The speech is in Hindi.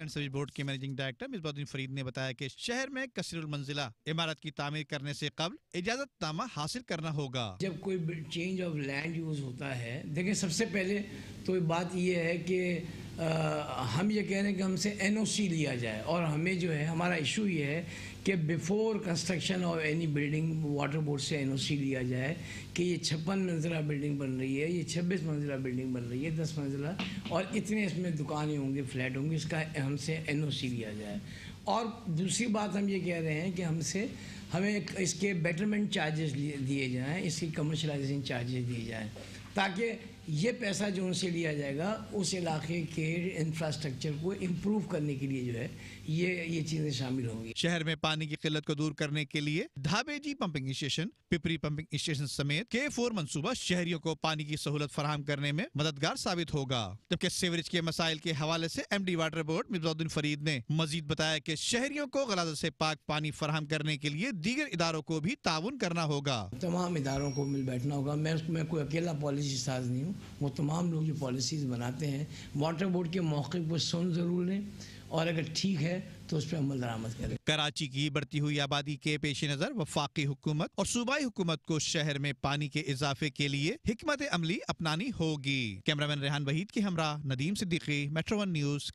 एंड सर्विस बोर्ड के मैनेजिंग डायरेक्टर मिसबाउद्दीन फरीद ने बताया कि शहर में कसरुल मंजिला इमारत की तामीर करने से कबल इजाजत नामा हासिल करना होगा जब कोई चेंज ऑफ लैंड यूज होता है देखिए सबसे पहले तो बात यह है की आ, हम ये कह रहे हैं कि हमसे एनओसी लिया जाए और हमें जो है हमारा इशू ये है कि before construction of any building water board से एनओसी लिया जाए कि ये छप्पन मंजिला बिल्डिंग बन रही है ये छब्बीस मंजिला बिल्डिंग बन रही है दस मंजिला और इतने इसमें दुकानें होंगी फ्लैट होंगे इसका हमसे एनओसी लिया जाए और दूसरी बात हम ये कह रहे हैं कि हमसे हमें इसके बेटरमेंट चार्जेस दिए जाएं इसकी कमर्शलाइजेशन चार्जेस दिए जाएं ताकि ये पैसा जो उनसे लिया जाएगा उस इलाके के इंफ्रास्ट्रक्चर को इम्प्रूव करने के लिए जो है ये ये चीज़ें शामिल होंगी शहर में पानी की किल्लत को दूर करने के लिए G pumping station Pipri pumping station समेत के फोर मनसूबा शहरियों को पानी की सहूलत फराहम करने में मददगार साबित होगा जबकि सीवरेज के मसाइल के हवाले ऐसी M D water board Misbahuddin Farid ने मजीद बताया कि शहरियों को गलाजत से पाक पानी फराहम करने के लिए दीगर इदारों को भी ताउन करना होगा तमाम इदारों को मिल बैठना होगा मैं उसमें कोई अकेला पॉलिसी साज नहीं हूँ वो तमाम लोग जो पॉलिसीज बनाते हैं वाटर बोर्ड के मौके को सुन जरूर लें और अगर ठीक है तो उस पर अमल दरामद करें कराची की बढ़ती हुई आबादी के पेश नज़र वफाकी हुकूमत और सूबाई हुकूमत को शहर में पानी के इजाफे के लिए हमत अमली अपनानी होगी मैन रेहान वहीद के हमरा नदीम सिद्दीकी मेट्रोवन न्यूज़